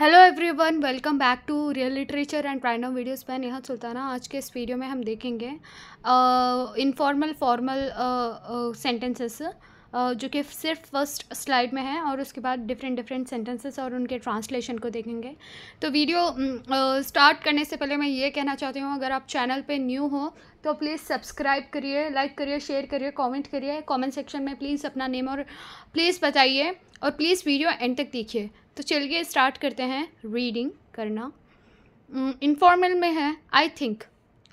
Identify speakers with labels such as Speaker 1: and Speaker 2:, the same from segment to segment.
Speaker 1: Hello everyone welcome back to real literature and प्राइनो videos मैं नेहा सुल्ताना आज के इस वीडियो में हम देखेंगे इनफॉर्मल फॉर्मल सेंटेंसेस जो कि सिर्फ फर्स्ट स्लाइड में है और उसके बाद डिफरेंट डिफरेंट सेंटेंसेस और उनके ट्रांसलेशन को देखेंगे तो वीडियो स्टार्ट करने से पहले मैं ये कहना चाहती हूँ अगर आप चैनल पे न्यू हो तो प्लीज़ सब्सक्राइब करिए लाइक करिए शेयर करिए कमेंट करिए कमेंट सेक्शन में प्लीज़ अपना नेम और प्लीज़ बताइए और प्लीज़ वीडियो एंड तक देखिए तो चलिए स्टार्ट करते हैं रीडिंग करना इनफॉर्मल में है आई थिंक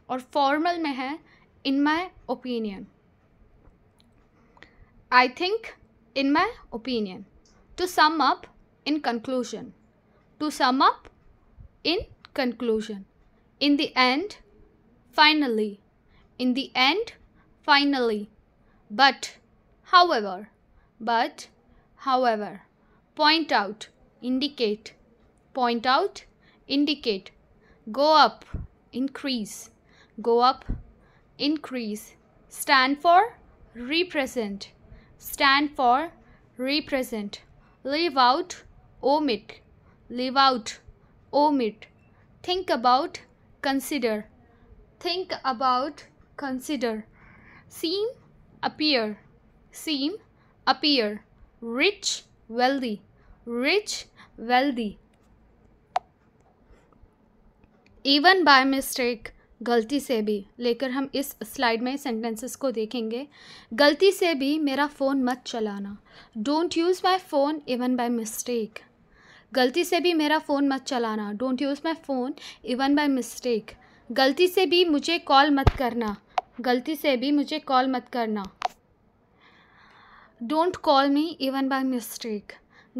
Speaker 1: और फॉर्मल में है in my opinion I think, in my opinion. To sum up, in conclusion. To sum up, in conclusion. In the end, finally. In the end, finally. But, however. But, however. Point out, indicate. Point out, indicate. Go up, increase. Go up, increase. Stand for, represent stand for represent. Leave out, omit. Leave out, omit. Think about, consider. Think about, consider. Seem, appear. Seem, appear. Rich, wealthy. Rich, wealthy. Even by mistake, गलती से भी लेकर हम इस slide में sentences को देखेंगे गलती से भी मेरा फ़ोन मत चलाना don't use my phone even by mistake गलती से भी मेरा फ़ोन मत चलाना don't use my phone even by mistake गलती से भी मुझे कॉल मत करना गलती से भी मुझे कॉल मत करना don't call me even by mistake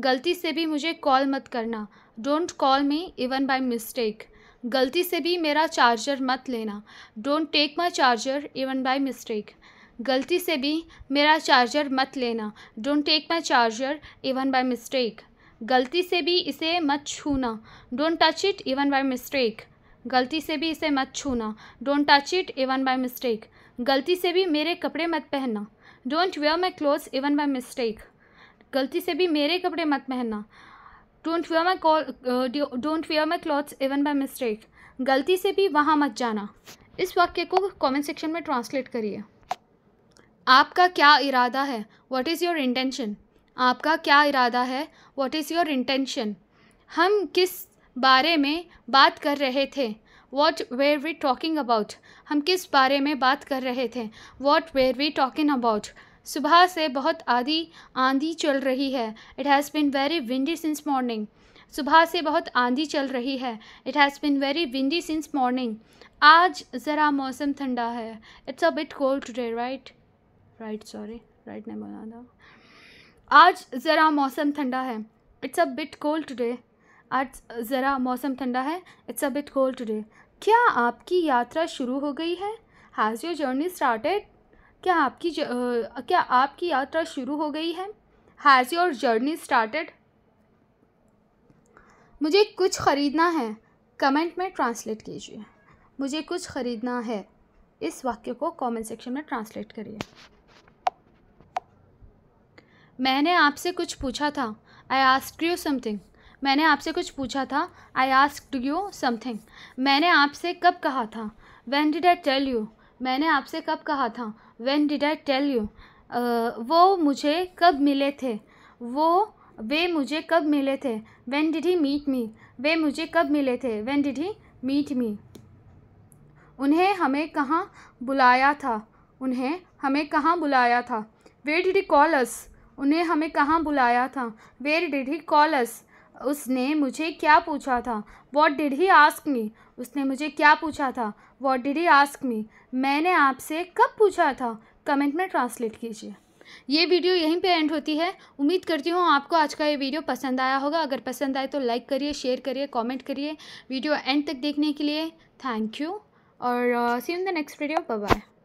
Speaker 1: गलती से भी मुझे कॉल मत करना don't call me even by mistake गलती से भी मेरा चार्जर मत लेना don't take my charger even by mistake गलती से भी मेरा चार्जर मत लेना don't take my charger even by mistake गलती से भी इसे मत छूना don't touch it even by mistake गलती से भी इसे मत छूना don't touch it even by mistake गलती से भी मेरे कपड़े मत पहनना don't wear my clothes even by mistake गलती से भी मेरे कपड़े मत पहनना don't wear my call don't wear my clothes even by mistake गलती से भी वहाँ मत जाना इस वाक्य को कॉमेंट सेक्शन में ट्रांसलेट करिए आपका क्या इरादा है व्हाट इज़ योर इंटेंशन आपका क्या इरादा है व्हाट इज़ योर इंटेंशन हम किस बारे में बात कर रहे थे what were we talking about हम किस बारे में बात कर रहे थे what were we talking about सुबह से बहुत आधी आंधी चल रही है it has been very windy since morning सुबह से बहुत आंधी चल रही है it has been very windy since morning आज ज़रा मौसम ठंडा है it's a bit cold today right right sorry right नहीं बना था आज ज़रा मौसम ठंडा है it's a bit cold today आज ज़रा मौसम ठंडा है it's a bit cold today क्या आपकी यात्रा शुरू हो गई है हैज़ योर जर्नी स्टार्टेड क्या आपकी ज, आ, क्या आपकी यात्रा शुरू हो गई है हैज़ योर जर्नी स्टार्टेड मुझे कुछ ख़रीदना है कमेंट में ट्रांसलेट कीजिए मुझे कुछ ख़रीदना है इस वाक्य को कमेंट सेक्शन में ट्रांसलेट करिए मैंने आपसे कुछ पूछा था आई आस्क यू समथिंग मैंने आपसे कुछ पूछा था आई आस्क यू समथिंग मैंने आपसे कब कहा था when did I tell you मैंने आपसे कब कहा था when did I tell you वो मुझे कब मिले थे वो वे मुझे कब मिले थे when did he meet me वे मुझे कब मिले थे when did he meet me उन्हें हमें कहाँ बुलाया था उन्हें हमें कहाँ बुलाया था वेर डिड ही कॉलस उन्हें हमें कहाँ बुलाया था वेर डिड ही कॉलस उसने मुझे क्या पूछा था what did he ask me उसने मुझे क्या पूछा था what did he ask me मैंने आपसे कब पूछा था कमेंट में ट्रांसलेट कीजिए ये वीडियो यहीं पे एंड होती है उम्मीद करती हूँ आपको आज का ये वीडियो पसंद आया होगा अगर पसंद आए तो लाइक करिए शेयर करिए कमेंट करिए वीडियो एंड तक देखने के लिए थैंक यू और see in the next video bye